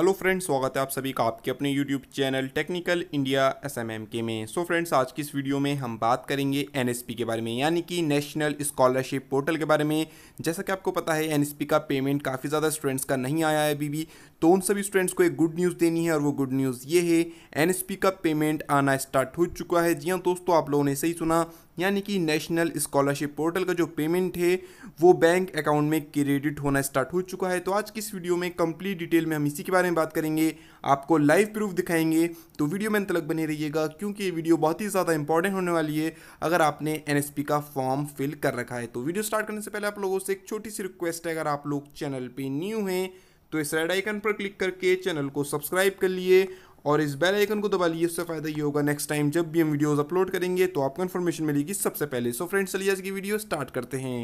hello friends स्वागत है आप सभी का आपके अपने YouTube channel technical India S M M के में सो so फ्रेंड्स आज की इस वीडियो में हम बात करेंगे एन एस पी के बारे में यानी कि नेशनल स्कॉलरशिप पोर्टल के बारे में जैसा कि आपको पता है एन एस पी का पेमेंट काफ़ी ज़्यादा स्टूडेंट्स का नहीं आया है अभी भी तो उन सभी स्टूडेंट्स को एक गुड न्यूज़ देनी है और वो गुड न्यूज़ ये है एन का पेमेंट आना स्टार्ट हो चुका है जी हाँ दोस्तों आप लोगों ने सही सुना यानी कि नेशनल स्कॉलरशिप पोर्टल का जो पेमेंट है वो बैंक अकाउंट में क्रेडिट होना स्टार्ट हो चुका है तो आज की इस वीडियो में कंप्लीट डिटेल में हम इसी के बारे में बात करेंगे आपको लाइव प्रूफ दिखाएंगे तो वीडियो में तलक बने रहिएगा क्योंकि ये वीडियो बहुत ही ज़्यादा इंपॉर्टेंट होने वाली है अगर आपने एन का फॉर्म फिल कर रखा है तो वीडियो स्टार्ट करने से पहले आप लोगों से एक छोटी सी रिक्वेस्ट है अगर आप लोग चैनल पर न्यू हैं तो इस रेड आइकन पर क्लिक करके चैनल को सब्सक्राइब कर लिए और इस बेल आइकन को दबा लिए उससे फ़ायदा ये होगा नेक्स्ट टाइम जब भी हम वीडियोस अपलोड करेंगे तो आपको इन्फॉर्मेशन मिलेगी सबसे पहले सो फ्रेंड्स चलिए आज की वीडियो स्टार्ट करते हैं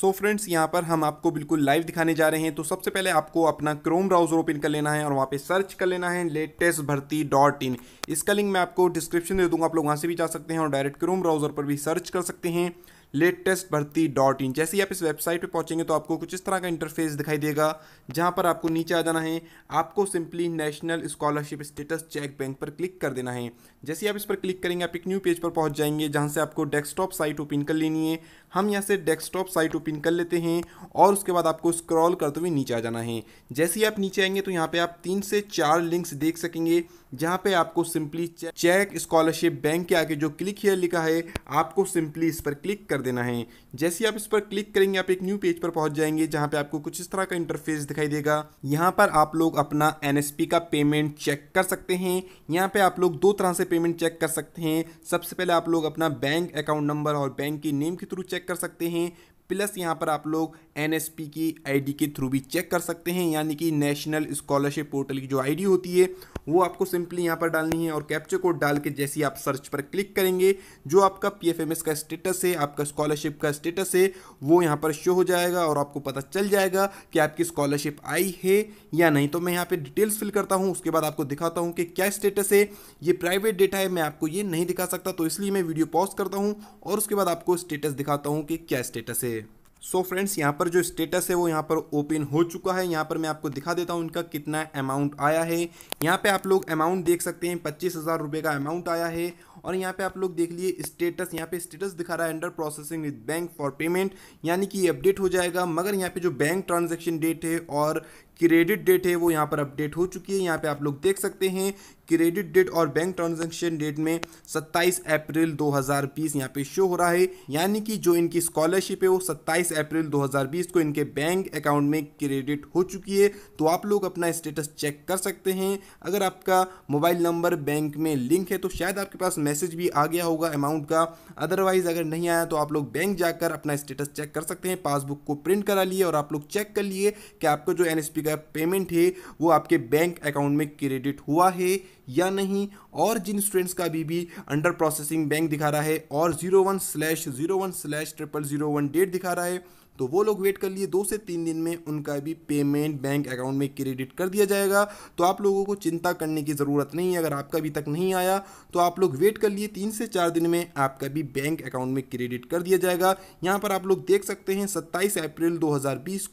सो फ्रेंड्स यहाँ पर हम आपको बिल्कुल लाइव दिखाने जा रहे हैं तो सबसे पहले आपको अपना क्रोम ब्राउजर ओपन कर लेना है और वहाँ पे सर्च कर लेना है लेटेस्ट भर्ती डॉट इन इसका लिंक मैं आपको डिस्क्रिप्शन दे दूंगा आप लोग वहाँ से भी जा सकते हैं और डायरेक्ट क्रोम ब्राउजर पर भी सर्च कर सकते हैं लेटेस्ट भर्ती डॉट इन जैसे ही आप इस वेबसाइट पे पहुंचेंगे तो आपको कुछ इस तरह का इंटरफेस दिखाई देगा जहां पर आपको नीचे आ जाना है आपको simply national scholarship status check bank पर क्लिक कर देना है जैसे ही आप इस पर क्लिक करेंगे आप एक न्यू पेज पर पहुँच जाएंगे जहाँ से आपको डेस्कटॉप साइट ओपन कर लेनी है हम यहाँ से डेस्कटॉप साइट ओपन कर लेते हैं और उसके बाद आपको स्क्रॉल करते हुए नीचे आ जाना है जैसे ही आप नीचे आएंगे तो यहाँ पर आप तीन से चार लिंक्स देख सकेंगे जहाँ पे आपको सिंपली चेक स्कॉलरशिप बैंक के आगे जो क्लिक हेयर लिखा है आपको सिंपली इस पर क्लिक कर देना है जैसे आप इस पर क्लिक करेंगे आप एक न्यू पेज पर पहुंच जाएंगे जहां पे आपको कुछ इस तरह का इंटरफेस दिखाई देगा यहां पर आप लोग अपना एन का पेमेंट चेक कर सकते हैं यहाँ पे आप लोग दो तरह से पेमेंट चेक कर सकते हैं सबसे पहले आप लोग अपना बैंक अकाउंट नंबर और बैंक की नेम के थ्रू चेक कर सकते हैं प्लस यहाँ पर आप लोग एन की आईडी के थ्रू भी चेक कर सकते हैं यानी कि नेशनल स्कॉलरशिप पोर्टल की जो आईडी होती है वो आपको सिंपली यहाँ पर डालनी है और कैप्चर कोड डाल के जैसे ही आप सर्च पर क्लिक करेंगे जो आपका पीएफएमएस का स्टेटस है आपका स्कॉलरशिप का स्टेटस है वो यहाँ पर शो हो जाएगा और आपको पता चल जाएगा कि आपकी स्कॉलरशिप आई है या नहीं तो मैं यहाँ पर डिटेल्स फिल करता हूँ उसके बाद आपको दिखाता हूँ कि क्या स्टेटस है ये प्राइवेट डेटा है मैं आपको ये नहीं दिखा सकता तो इसलिए मैं वीडियो पॉज करता हूँ और उसके बाद आपको स्टेटस दिखाता हूँ कि क्या स्टेटस है सो so फ्रेंड्स यहाँ पर जो स्टेटस है वो यहाँ पर ओपन हो चुका है यहाँ पर मैं आपको दिखा देता हूँ उनका कितना अमाउंट आया है यहाँ पे आप लोग अमाउंट देख सकते हैं पच्चीस हज़ार रुपये का अमाउंट आया है और यहाँ पे आप लोग देख लिए स्टेटस यहाँ पे स्टेटस दिखा रहा है under processing with bank for payment यानी कि ये अपडेट हो जाएगा मगर यहाँ पे जो बैंक ट्रांजेक्शन डेट है और क्रेडिट डेट है वो यहाँ पर अपडेट हो चुकी है यहाँ पे आप लोग देख सकते हैं क्रेडिट डेट और बैंक ट्रांजैक्शन डेट में 27 अप्रैल 2020 यहाँ पे शो हो रहा है यानी कि जो इनकी स्कॉलरशिप है वो 27 अप्रैल 2020 को इनके बैंक अकाउंट में क्रेडिट हो चुकी है तो आप लोग अपना स्टेटस चेक कर सकते हैं अगर आपका मोबाइल नंबर बैंक में लिंक है तो शायद आपके पास मैसेज भी आ गया होगा अमाउंट का अदरवाइज़ अगर नहीं आया तो आप लोग बैंक जाकर अपना स्टेटस चेक कर सकते हैं पासबुक को प्रिंट करा लिए और आप लोग चेक कर लिए कि आपको जो एन गया पेमेंट है वो आपके बैंक अकाउंट में क्रेडिट हुआ है या नहीं और जिन स्टूडेंट्स का अभी भी अंडर प्रोसेसिंग बैंक दिखा रहा है और zero one slash zero one slash triple zero one date दिखा रहा है तो वो लोग वेट कर लिए दो से तीन दिन में उनका भी पेमेंट बैंक अकाउंट में क्रेडिट कर दिया जाएगा तो आप लोगों को चिंता करने की ज़रूरत नहीं है अगर आपका अभी तक नहीं आया तो आप लोग वेट कर लिए तीन से चार दिन में आपका भी बैंक अकाउंट में क्रेडिट कर दिया जाएगा यहाँ पर आप लोग देख सकते हैं सत्ताईस अप्रैल दो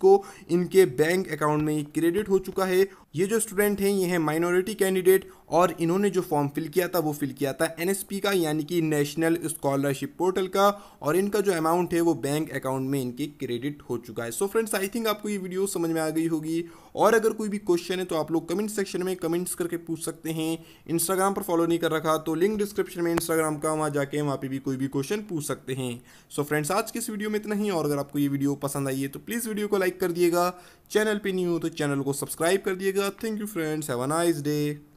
को इनके बैंक अकाउंट में क्रेडिट हो चुका है ये जो स्टूडेंट हैं ये हैं माइनॉरिटी कैंडिडेट और इन्होंने जो फॉर्म फिल किया था वो फिल किया था एनएसपी का यानी कि नेशनल स्कॉलरशिप पोर्टल का और इनका जो अमाउंट है वो बैंक अकाउंट में इनके क्रेडिट क्रेडिट हो चुका है सो फ्रेंड्स आई थिंक आपको ये वीडियो समझ में आ गई होगी और अगर कोई भी क्वेश्चन है तो आप लोग कमेंट सेक्शन में कमेंट्स करके पूछ सकते हैं इंस्टाग्राम पर फॉलो नहीं कर रखा तो लिंक डिस्क्रिप्शन में इंस्टाग्राम का वहाँ जाके वहाँ पर भी कोई भी क्वेश्चन पूछ सकते हैं सो so फ्रेंड्स आज की इस वीडियो में इतना ही और अगर आपको ये वीडियो पसंद आई है तो प्लीज़ वीडियो को लाइक कर दिएगा चैनल पर नहीं हो तो चैनल को सब्सक्राइब कर दिएगा thank you friends have a nice day